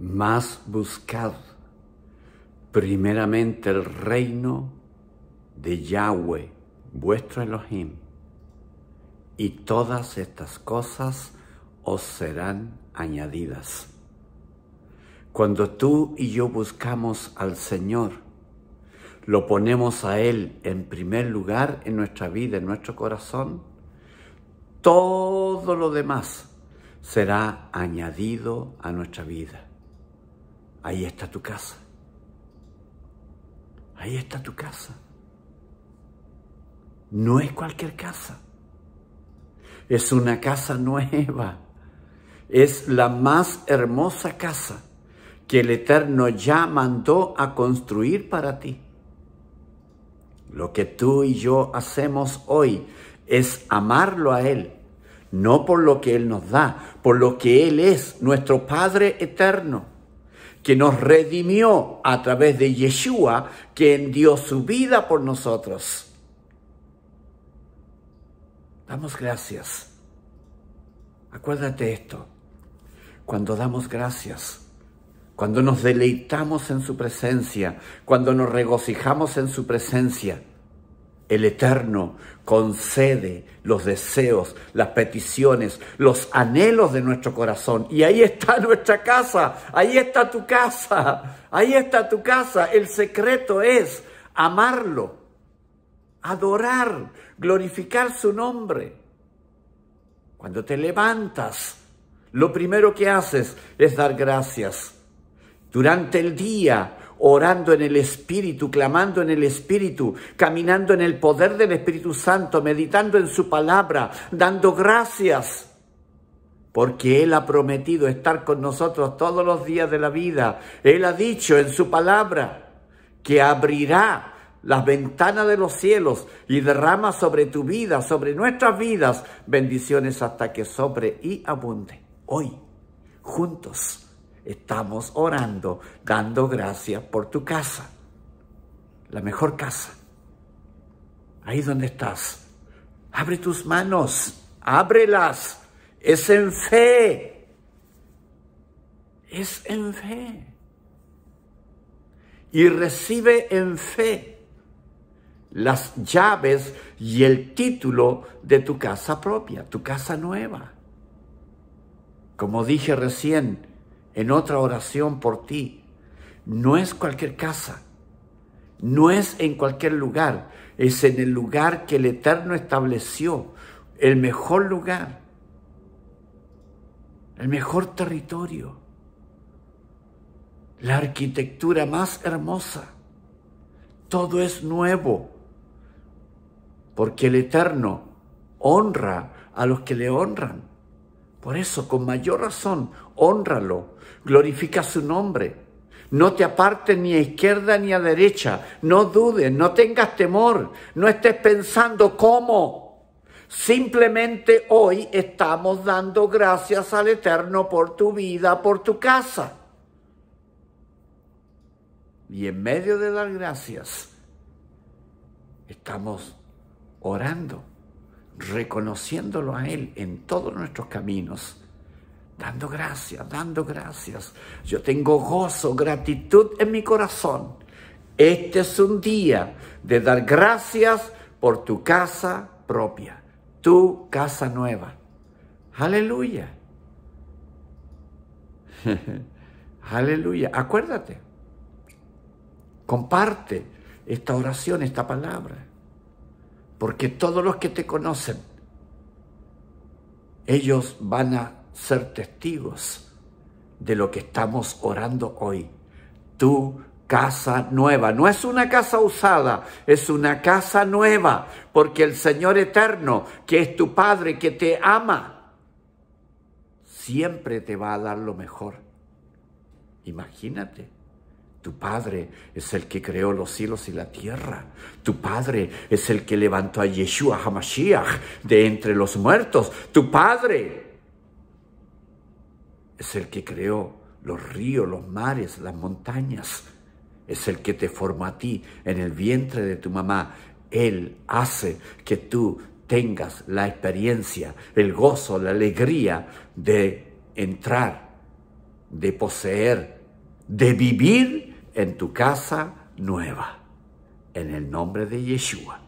más buscad primeramente el reino de Yahweh, vuestro Elohim, y todas estas cosas os serán añadidas. Cuando tú y yo buscamos al Señor, lo ponemos a Él en primer lugar en nuestra vida, en nuestro corazón, todo lo demás será añadido a nuestra vida ahí está tu casa. Ahí está tu casa. No es cualquier casa. Es una casa nueva. Es la más hermosa casa que el Eterno ya mandó a construir para ti. Lo que tú y yo hacemos hoy es amarlo a Él, no por lo que Él nos da, por lo que Él es, nuestro Padre eterno que nos redimió a través de Yeshua, quien dio su vida por nosotros. Damos gracias. Acuérdate esto. Cuando damos gracias, cuando nos deleitamos en su presencia, cuando nos regocijamos en su presencia, el Eterno concede los deseos, las peticiones, los anhelos de nuestro corazón. Y ahí está nuestra casa, ahí está tu casa, ahí está tu casa. El secreto es amarlo, adorar, glorificar su nombre. Cuando te levantas, lo primero que haces es dar gracias. Durante el día, orando en el Espíritu, clamando en el Espíritu, caminando en el poder del Espíritu Santo, meditando en su palabra, dando gracias porque Él ha prometido estar con nosotros todos los días de la vida. Él ha dicho en su palabra que abrirá las ventanas de los cielos y derrama sobre tu vida, sobre nuestras vidas, bendiciones hasta que sobre y abunde. Hoy, juntos estamos orando, dando gracias por tu casa, la mejor casa. Ahí donde estás, abre tus manos, ábrelas. Es en fe. Es en fe. Y recibe en fe las llaves y el título de tu casa propia, tu casa nueva. Como dije recién, en otra oración por ti. No es cualquier casa, no es en cualquier lugar, es en el lugar que el Eterno estableció, el mejor lugar, el mejor territorio, la arquitectura más hermosa. Todo es nuevo, porque el Eterno honra a los que le honran. Por eso, con mayor razón, honralo, glorifica su nombre. No te apartes ni a izquierda ni a derecha. No dudes, no tengas temor. No estés pensando cómo. Simplemente hoy estamos dando gracias al Eterno por tu vida, por tu casa. Y en medio de las gracias, estamos orando reconociéndolo a Él en todos nuestros caminos, dando gracias, dando gracias. Yo tengo gozo, gratitud en mi corazón. Este es un día de dar gracias por tu casa propia, tu casa nueva. Aleluya. Aleluya. Acuérdate. Comparte esta oración, esta palabra porque todos los que te conocen, ellos van a ser testigos de lo que estamos orando hoy. Tu casa nueva, no es una casa usada, es una casa nueva, porque el Señor eterno, que es tu Padre, que te ama, siempre te va a dar lo mejor. Imagínate. Tu Padre es el que creó los cielos y la tierra. Tu Padre es el que levantó a Yeshua Hamashiach de entre los muertos. Tu Padre es el que creó los ríos, los mares, las montañas. Es el que te formó a ti en el vientre de tu mamá. Él hace que tú tengas la experiencia, el gozo, la alegría de entrar, de poseer, de vivir en tu casa nueva. En el nombre de Yeshua.